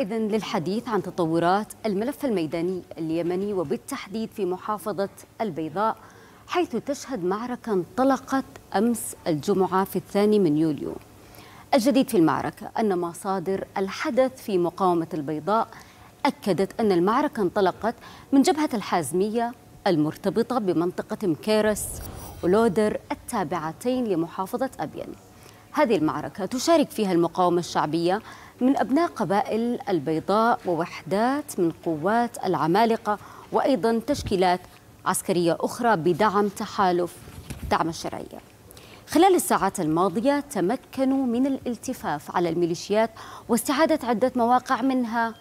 إذا للحديث عن تطورات الملف الميداني اليمني وبالتحديد في محافظة البيضاء حيث تشهد معركة انطلقت أمس الجمعة في الثاني من يوليو الجديد في المعركة أن مصادر الحدث في مقاومة البيضاء أكدت أن المعركة انطلقت من جبهة الحازمية المرتبطة بمنطقة مكيرس ولودر التابعتين لمحافظة أبين هذه المعركة تشارك فيها المقاومة الشعبية من أبناء قبائل البيضاء ووحدات من قوات العمالقة وأيضا تشكيلات عسكرية أخرى بدعم تحالف دعم الشرعية خلال الساعات الماضية تمكنوا من الالتفاف على الميليشيات واستعادة عدة مواقع منها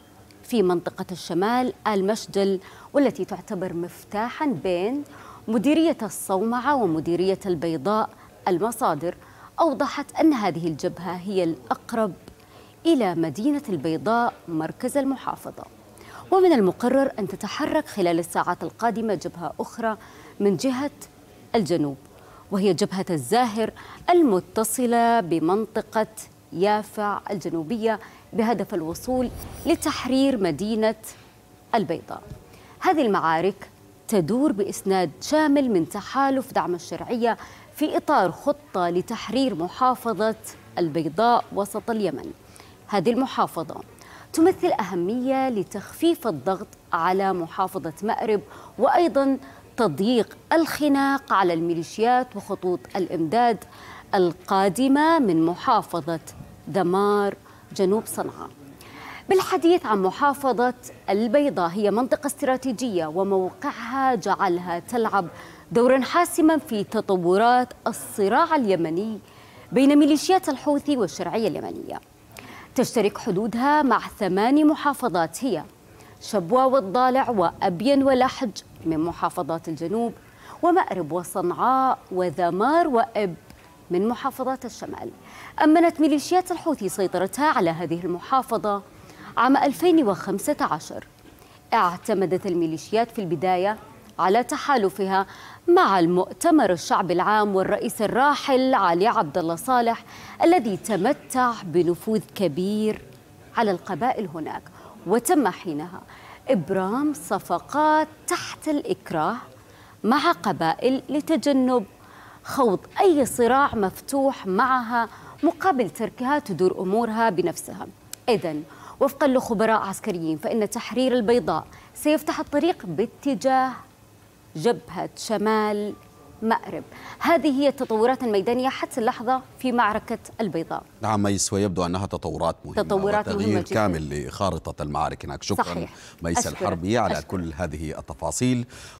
في منطقة الشمال المشجل والتي تعتبر مفتاحا بين مديرية الصومعة ومديرية البيضاء المصادر أوضحت أن هذه الجبهة هي الأقرب إلى مدينة البيضاء مركز المحافظة ومن المقرر أن تتحرك خلال الساعات القادمة جبهة أخرى من جهة الجنوب وهي جبهة الزاهر المتصلة بمنطقة يافع الجنوبية بهدف الوصول لتحرير مدينة البيضاء هذه المعارك تدور بإسناد شامل من تحالف دعم الشرعية في إطار خطة لتحرير محافظة البيضاء وسط اليمن هذه المحافظة تمثل أهمية لتخفيف الضغط على محافظة مأرب وأيضا تضييق الخناق على الميليشيات وخطوط الإمداد القادمة من محافظة دمار جنوب صنعاء بالحديث عن محافظة البيضاء هي منطقة استراتيجية وموقعها جعلها تلعب دورا حاسما في تطورات الصراع اليمني بين ميليشيات الحوثي والشرعية اليمنية تشترك حدودها مع ثماني محافظات هي شبوة والضالع وأبين ولحج من محافظات الجنوب ومأرب وصنعاء وذمار وإب من محافظات الشمال أمنت ميليشيات الحوثي سيطرتها على هذه المحافظة عام 2015 اعتمدت الميليشيات في البداية على تحالفها مع المؤتمر الشعبي العام والرئيس الراحل علي عبد الله صالح الذي تمتع بنفوذ كبير على القبائل هناك وتم حينها ابرام صفقات تحت الاكراه مع قبائل لتجنب خوض اي صراع مفتوح معها مقابل تركها تدور امورها بنفسها اذا وفقا لخبراء عسكريين فإن تحرير البيضاء سيفتح الطريق باتجاه جبهة شمال مأرب هذه هي التطورات الميدانية حتى اللحظة في معركة البيضاء نعم ميس ويبدو أنها تطورات مهمة تطورات مهمة جدا. كامل لخارطة المعارك هناك شكرا صحيح. ميس أشكرك. الحربي على أشكرك. كل هذه التفاصيل